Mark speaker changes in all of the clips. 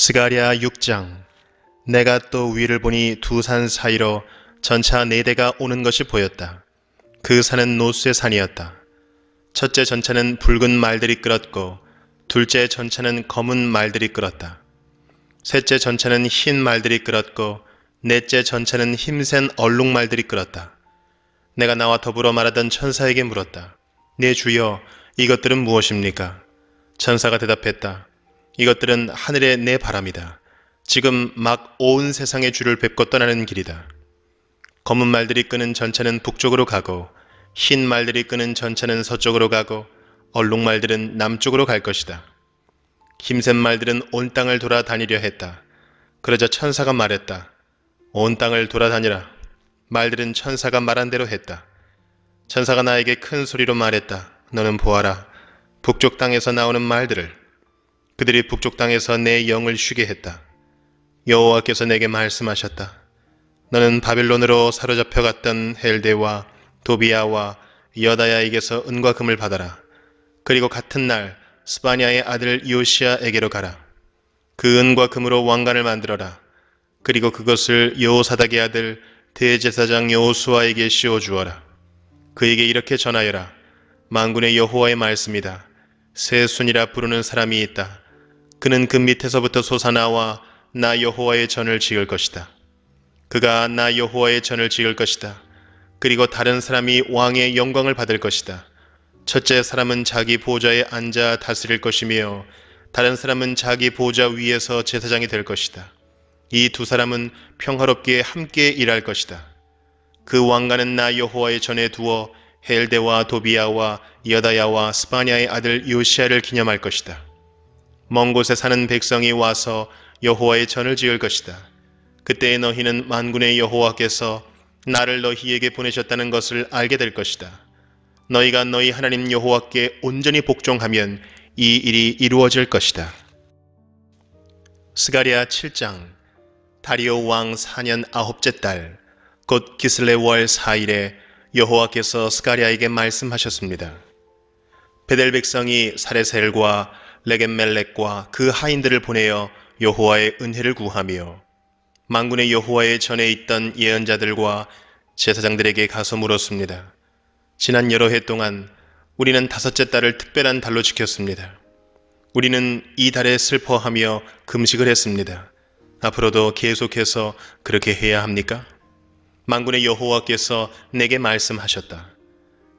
Speaker 1: 스가랴 6장 내가 또 위를 보니 두 산 사이로 전차 네 대가 오는 것이 보였다. 그 산은 노스의 산이었다. 첫째 전차는 붉은 말들이 끌었고 둘째 전차는 검은 말들이 끌었다. 셋째 전차는 흰 말들이 끌었고 넷째 전차는 힘센 얼룩 말들이 끌었다. 내가 나와 더불어 말하던 천사에게 물었다. 내 네 주여 이것들은 무엇입니까? 천사가 대답했다. 이것들은 하늘의 내 바람이다. 지금 막 온 세상의 줄을 뵙고 떠나는 길이다. 검은 말들이 끄는 전차는 북쪽으로 가고 흰 말들이 끄는 전차는 서쪽으로 가고 얼룩 말들은 남쪽으로 갈 것이다. 힘센 말들은 온 땅을 돌아다니려 했다. 그러자 천사가 말했다. 온 땅을 돌아다니라. 말들은 천사가 말한 대로 했다. 천사가 나에게 큰 소리로 말했다. 너는 보아라. 북쪽 땅에서 나오는 말들을 그들이 북쪽 땅에서 내 영을 쉬게 했다. 여호와께서 내게 말씀하셨다. 너는 바빌론으로 사로잡혀 갔던 헬데와 도비아와 여다야에게서 은과 금을 받아라. 그리고 같은 날 스바냐의 아들 요시아에게로 가라. 그 은과 금으로 왕관을 만들어라. 그리고 그것을 여호사닥의 아들 대제사장 여호수아에게 씌워 주어라. 그에게 이렇게 전하여라. 망군의 여호와의 말씀이다. 새순이라 부르는 사람이 있다. 그는 그 밑에서부터 솟아나와 나 여호와의 전을 지을 것이다. 그가 나 여호와의 전을 지을 것이다. 그리고 다른 사람이 왕의 영광을 받을 것이다. 첫째 사람은 자기 보좌에 앉아 다스릴 것이며 다른 사람은 자기 보좌 위에서 제사장이 될 것이다. 이 두 사람은 평화롭게 함께 일할 것이다. 그왕관은나 여호와의 전에 두어 헬데와 도비아와 여다야와 스파냐의 아들 요시아를 기념할 것이다. 먼 곳에 사는 백성이 와서 여호와의 전을 지을 것이다. 그때에 너희는 만군의 여호와께서 나를 너희에게 보내셨다는 것을 알게 될 것이다. 너희가 너희 하나님 여호와께 온전히 복종하면 이 일이 이루어질 것이다. 스가리아 7장 다리오 왕 4년 아홉째 달 곧 기슬레 월 4일에 여호와께서 스가리아에게 말씀하셨습니다. 베델 백성이 사레셀과 레겐멜렉과 그 하인들을 보내어 여호와의 은혜를 구하며 망군의 여호와의 전에 있던 예언자들과 제사장들에게 가서 물었습니다. 지난 여러 해 동안 우리는 다섯째 달을 특별한 달로 지켰습니다. 우리는 이 달에 슬퍼하며 금식을 했습니다. 앞으로도 계속해서 그렇게 해야 합니까? 만군의 여호와께서 내게 말씀하셨다.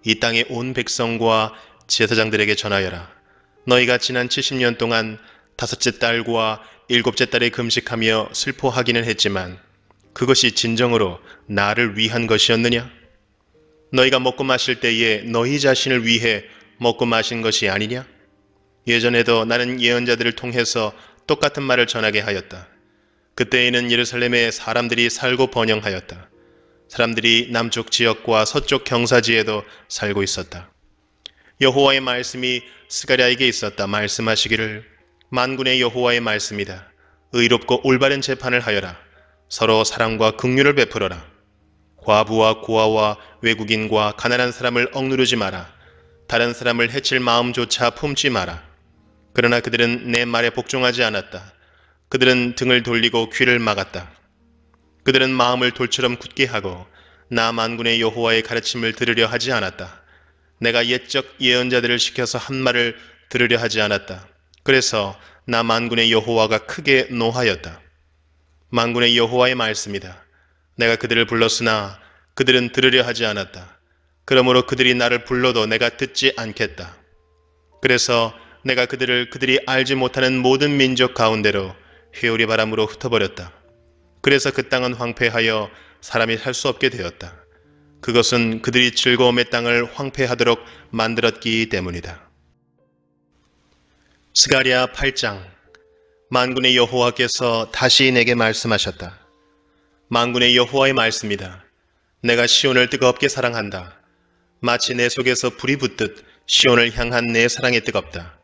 Speaker 1: 이 땅의 온 백성과 제사장들에게 전하여라. 너희가 지난 70년 동안 다섯째 딸과 일곱째 딸이 금식하며 슬퍼하기는 했지만 그것이 진정으로 나를 위한 것이었느냐? 너희가 먹고 마실 때에 너희 자신을 위해 먹고 마신 것이 아니냐? 예전에도 나는 예언자들을 통해서 똑같은 말을 전하게 하였다. 그때에는 예루살렘에 사람들이 살고 번영하였다. 사람들이 남쪽 지역과 서쪽 경사지에도 살고 있었다. 여호와의 말씀이 스가랴에게 있었다 말씀하시기를 만군의 여호와의 말씀이다. 의롭고 올바른 재판을 하여라. 서로 사랑과 극휼을 베풀어라. 과부와 고아와 외국인과 가난한 사람을 억누르지 마라. 다른 사람을 해칠 마음조차 품지 마라. 그러나 그들은 내 말에 복종하지 않았다. 그들은 등을 돌리고 귀를 막았다. 그들은 마음을 돌처럼 굳게 하고 나 만군의 여호와의 가르침을 들으려 하지 않았다. 내가 옛적 예언자들을 시켜서 한 말을 들으려 하지 않았다. 그래서 나 만군의 여호와가 크게 노하였다. 만군의 여호와의 말씀이다. 내가 그들을 불렀으나 그들은 들으려 하지 않았다. 그러므로 그들이 나를 불러도 내가 듣지 않겠다. 그래서 내가 그들을 그들이 알지 못하는 모든 민족 가운데로 회오리 바람으로 흩어버렸다. 그래서 그 땅은 황폐하여 사람이 살 수 없게 되었다. 그것은 그들이 즐거움의 땅을 황폐하도록 만들었기 때문이다. 스가랴 8장 만군의 여호와께서 다시 내게 말씀하셨다. 만군의 여호와의 말씀이다. 내가 시온을 뜨겁게 사랑한다. 마치 내 속에서 불이 붙듯 시온을 향한 내 사랑이 뜨겁다.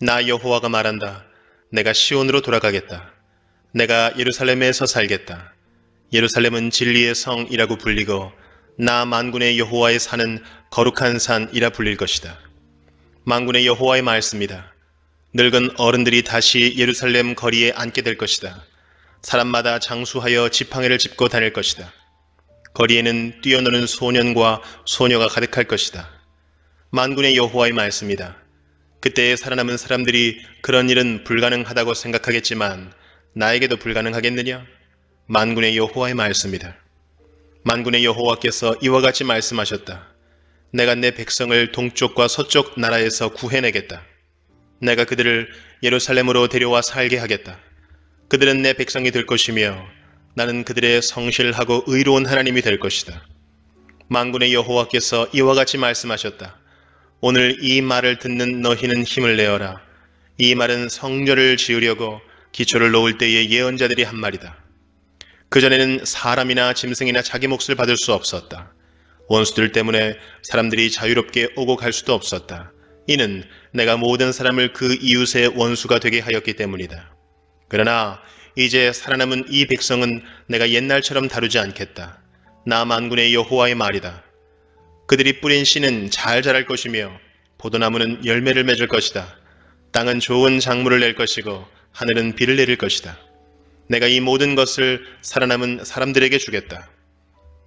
Speaker 1: 나 여호와가 말한다. 내가 시온으로 돌아가겠다. 내가 예루살렘에서 살겠다. 예루살렘은 진리의 성이라고 불리고 나 만군의 여호와의 산은 거룩한 산이라 불릴 것이다. 만군의 여호와의 말씀이다. 늙은 어른들이 다시 예루살렘 거리에 앉게 될 것이다. 사람마다 장수하여 지팡이를 짚고 다닐 것이다. 거리에는 뛰어노는 소년과 소녀가 가득할 것이다. 만군의 여호와의 말씀이다. 그때 에 살아남은 사람들이 그런 일은 불가능하다고 생각하겠지만 나에게도 불가능하겠느냐? 만군의 여호와의 말씀이다. 만군의 여호와께서 이와 같이 말씀하셨다. 내가 내 백성을 동쪽과 서쪽 나라에서 구해내겠다. 내가 그들을 예루살렘으로 데려와 살게 하겠다. 그들은 내 백성이 될 것이며 나는 그들의 성실하고 의로운 하나님이 될 것이다. 만군의 여호와께서 이와 같이 말씀하셨다. 오늘 이 말을 듣는 너희는 힘을 내어라. 이 말은 성전을 지으려고 기초를 놓을 때의 예언자들이 한 말이다. 그전에는 사람이나 짐승이나 자기 몫을 받을 수 없었다. 원수들 때문에 사람들이 자유롭게 오고 갈 수도 없었다. 이는 내가 모든 사람을 그 이웃의 원수가 되게 하였기 때문이다. 그러나 이제 살아남은 이 백성은 내가 옛날처럼 다루지 않겠다. 나 만군의 여호와의 말이다. 그들이 뿌린 씨는 잘 자랄 것이며 포도나무는 열매를 맺을 것이다. 땅은 좋은 작물을 낼 것이고 하늘은 비를 내릴 것이다. 내가 이 모든 것을 살아남은 사람들에게 주겠다.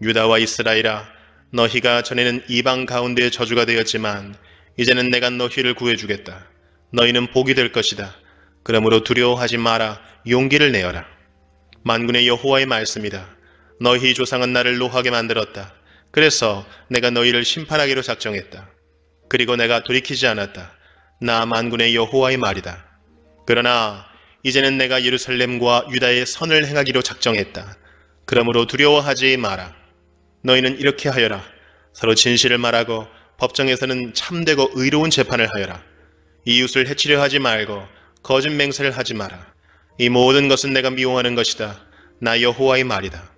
Speaker 1: 유다와 이스라엘아, 너희가 전에는 이방 가운데 저주가 되었지만 이제는 내가 너희를 구해주겠다. 너희는 복이 될 것이다. 그러므로 두려워하지 마라. 용기를 내어라. 만군의 여호와의 말씀이다. 너희 조상은 나를 노하게 만들었다. 그래서 내가 너희를 심판하기로 작정했다. 그리고 내가 돌이키지 않았다. 나 만군의 여호와의 말이다. 그러나 이제는 내가 예루살렘과 유다의 선을 행하기로 작정했다. 그러므로 두려워하지 마라. 너희는 이렇게 하여라. 서로 진실을 말하고 법정에서는 참되고 의로운 재판을 하여라. 이웃을 해치려 하지 말고 거짓 맹세를 하지 마라. 이 모든 것은 내가 미워하는 것이다. 나 여호와의 말이다.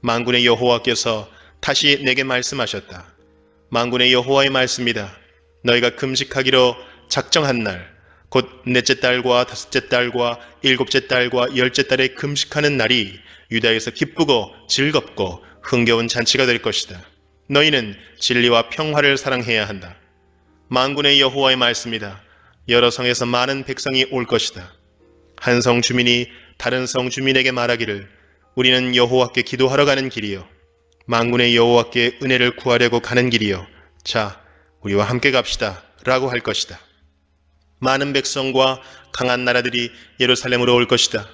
Speaker 1: 망군의 여호와께서 다시 내게 말씀하셨다. 망군의 여호와의 말씀이다. 너희가 금식하기로 작정한 날곧 넷째 딸과 다섯째 딸과 일곱째 딸과 열째 딸의 금식하는 날이 유다에서 기쁘고 즐겁고 흥겨운 잔치가 될 것이다. 너희는 진리와 평화를 사랑해야 한다. 만군의 여호와의 말씀이다. 여러 성에서 많은 백성이 올 것이다. 한 성 주민이 다른 성 주민에게 말하기를 우리는 여호와께 기도하러 가는 길이요. 만군의 여호와께 은혜를 구하려고 가는 길이요. 자, 우리와 함께 갑시다. 라고 할 것이다. 많은 백성과 강한 나라들이 예루살렘으로 올 것이다.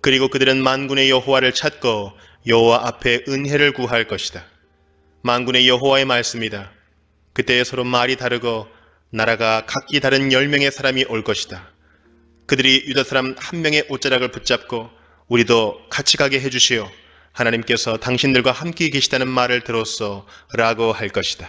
Speaker 1: 그리고 그들은 만군의 여호와를 찾고 여호와 앞에 은혜를 구할 것이다. 만군의 여호와의 말씀이다. 그때 에 서로 말이 다르고 나라가 각기 다른 열명의 사람이 올 것이다. 그들이 유다 사람 한 명의 옷자락을 붙잡고 우리도 같이 가게 해주시오. 하나님께서 당신들과 함께 계시다는 말을 들었소. 라고 할 것이다.